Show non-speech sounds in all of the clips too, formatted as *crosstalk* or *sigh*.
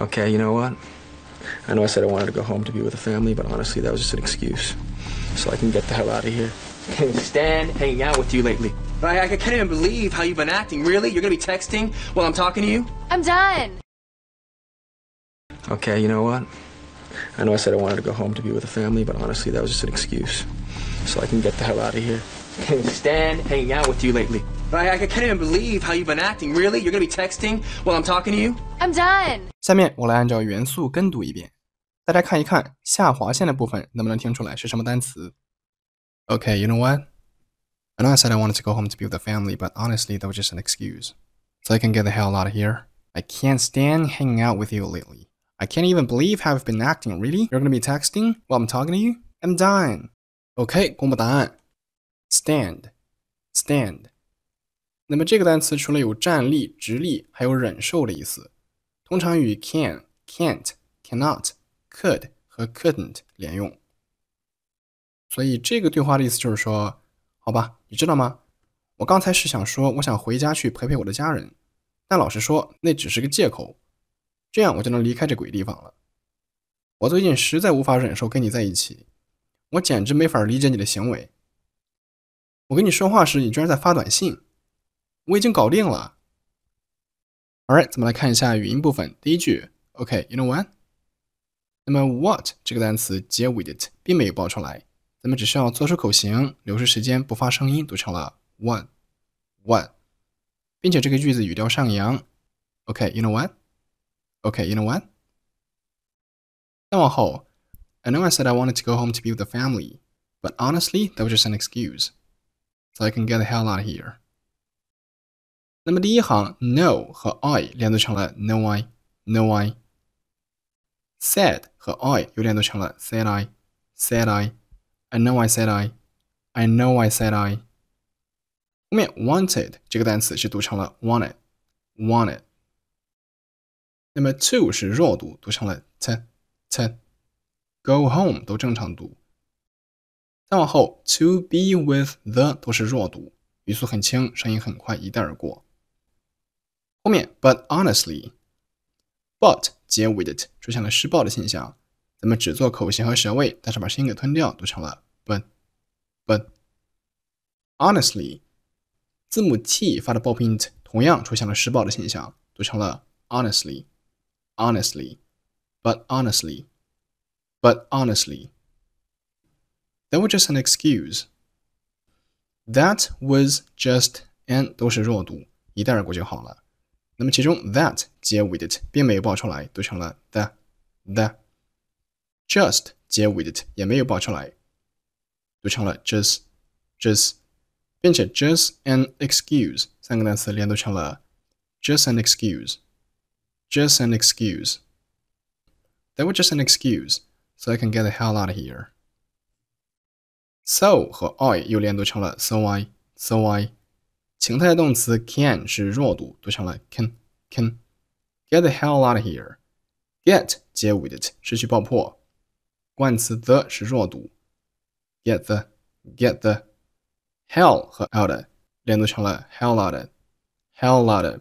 okay, you know what? I know I said I wanted to go home to be with the family, but honestly, that was just an excuse. So I can get the hell out of here. *laughs* Can't stand hanging out with you lately. I, I can't even believe how you've been acting. Really? You're gonna be texting while I'm talking to you? I'm done. Okay, you know what? I know I said I wanted to go home to be with the family, but honestly, that was just an excuse. So I can get the hell out of here stand hanging out with you lately. I, I can't even believe how you've been acting. Really? You're gonna be texting while I'm talking to you? I'm done. 下面我来按照元素跟读一遍，大家看一看下划线的部分能不能听出来是什么单词。Okay, you know what? I know I said I wanted to go home to be with the family, but honestly, that was just an excuse. So I can get the hell out of here. I can't stand hanging out with you lately. I can't even believe how I've been acting. Really? You're gonna be texting while I'm talking to you? I'm done. OK，公布答案。Stand, stand。那么这个单词除了有站立、直立，还有忍受的意思，通常与 can, can't, cannot, could 和 couldn't 连用。所以这个对话的意思就是说，好吧，你知道吗？我刚才是想说，我想回家去陪陪我的家人，但老实说，那只是个借口，这样我就能离开这鬼地方了。我最近实在无法忍受跟你在一起，我简直没法理解你的行为。我跟你说话时，你居然在发短信。我已经搞定了。Alright，咱们来看一下语音部分。第一句，OK，you know what？那么 what 这个单词结尾的并没有爆出来，咱们只需要做出口型，留出时间不发声音，读成了 one，one。并且这个句子语调上扬。OK，you know w h a t OK，you know what？再往后，I know I said I wanted to go home to be with the family，but honestly that was just an excuse。so I can get the hell out of here。那么第一行 no 和 I 连读成了 no I no I。said 和 I 又连读成了 said I said I I know I said I I know I said I。后面 wanted 这个单词是读成了 wanted wanted。那么 to 是弱读，读成了 t t。Go home 都正常读。再往后，to be with the 都是弱读，语速很轻，声音很快，一带而过。后面，but honestly，but 结尾的 t 出现了失爆的现象，咱们只做口型和舌位，但是把声音给吞掉，读成了 but but honestly，字母 t 发的爆拼 t 同样出现了失爆的现象，读成了 honestly honestly，but honestly，but honestly。they were just an excuse. That was just an 都是弱读，一带而过就好了。那么其中 that 接 with it 并没有爆出来，读成了 the the。just 接 with it 也没有爆出来，读成了 just just，并且 just an excuse 三个单词连读成了 just an excuse just an excuse. That was just an excuse, so I can get the hell out of here. So 和 I 又连读成了 so I so I。情态动词 can 是弱读，读成了 can can。Get the hell out of here。Get 接 with it 失去爆破，冠词 the 是弱读。Get the get the hell 和 out 连读成了 hell out hell out。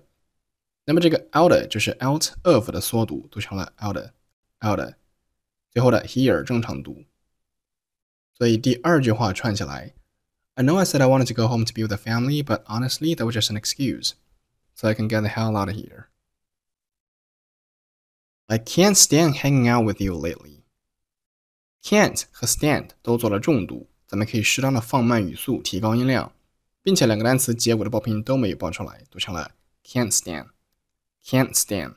那么这个 out 就是 out of 的缩读，读成了 out out。最后的 here 正常读。所以第二句话串起来，I know I said I wanted to go home to be with the family, but honestly, that was just an excuse, so I can get the hell out of here. I can't stand hanging out with you lately. Can't 和 stand 都做了重读，咱们可以适当的放慢语速，提高音量，并且两个单词结尾的爆拼都没有爆出来，读成了 can't stand，can't stand。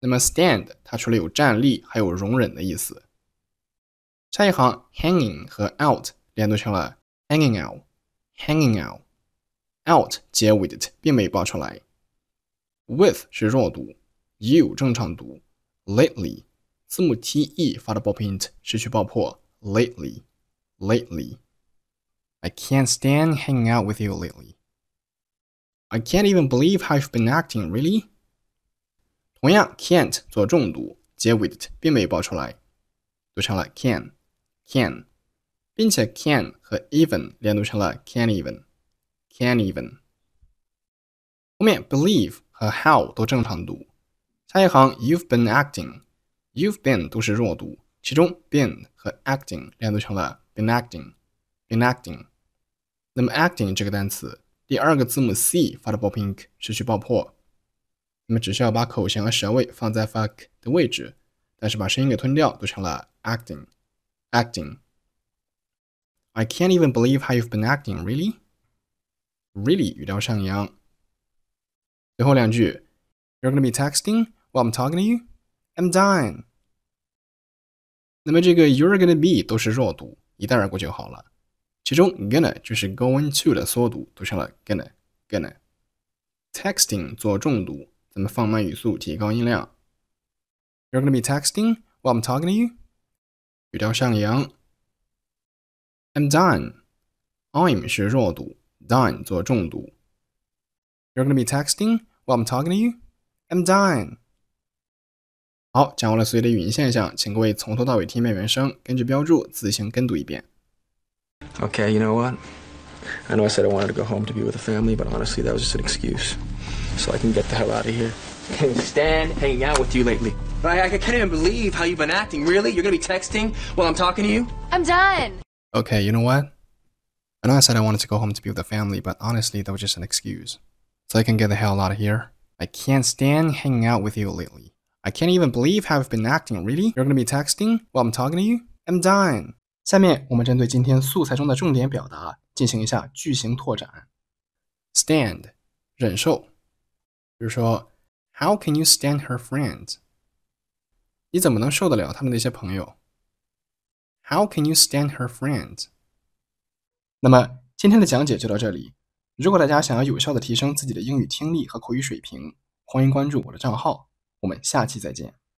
那么 stand 它除了有站立，还有容忍的意思。下一行 hanging 和 out 连读成了 hanging out，hanging out，out With it 并没爆出来，with 是弱读，you 正常读，lately 字母 t e 发的爆拼 t 失去爆破，lately，lately。I can't stand hanging out with you lately. I can't even believe how you've been acting, really. 同样，can't 做重读，结尾 it 并没有爆出来，读成了 can。can，并且 can 和 even 连读成了 can even，can even。后面 believe 和 how 都正常读。下一行 you've been acting，you've been 都是弱读，其中 been 和 acting 连读成了 been acting，been acting。那么 acting 这个单词，第二个字母 c 发的爆拼失去爆破，那么只需要把口型和舌位放在 fuck 的位置，但是把声音给吞掉，读成了 acting。Acting. I can't even believe how you've been acting, really? Really you are gonna be texting while I'm talking to you. I'm dying. 那么这个 you're gonna be 都是弱读，一带而过就好了。其中 gonna 就是 going to 的缩读，读成了 gonna gonna。Texting 做重读，咱们放慢语速，提高音量。You're gonna be texting while I'm talking to you. 语调上扬。I'm done. I'm 是弱读，done 做重读。You're gonna be texting while I'm talking to you. I'm done. Okay, you know what? I know I said I wanted to go home to be with the family, but honestly, that was just an excuse, so I can get the hell out of here. Can't stand hanging out with you lately. I, I can't even believe how you've been acting. Really? You're gonna be texting while I'm talking to you? I'm done. Okay, you know what? I know I said I wanted to go home to be with the family, but honestly, that was just an excuse. So I can get the hell out of here. I can't stand hanging out with you lately. I can't even believe how I've been acting, really? You're gonna be texting while I'm talking to you? I'm done. 下面我们针对今天素材中的重点表达进行一下句型拓展。Stand，忍受。比如说，How can you stand her friends？你怎么能受得了他们那些朋友？How can you stand her friends？那么今天的讲解就到这里。如果大家想要有效的提升自己的英语听力和口语水平，欢迎关注我的账号。我们下期再见。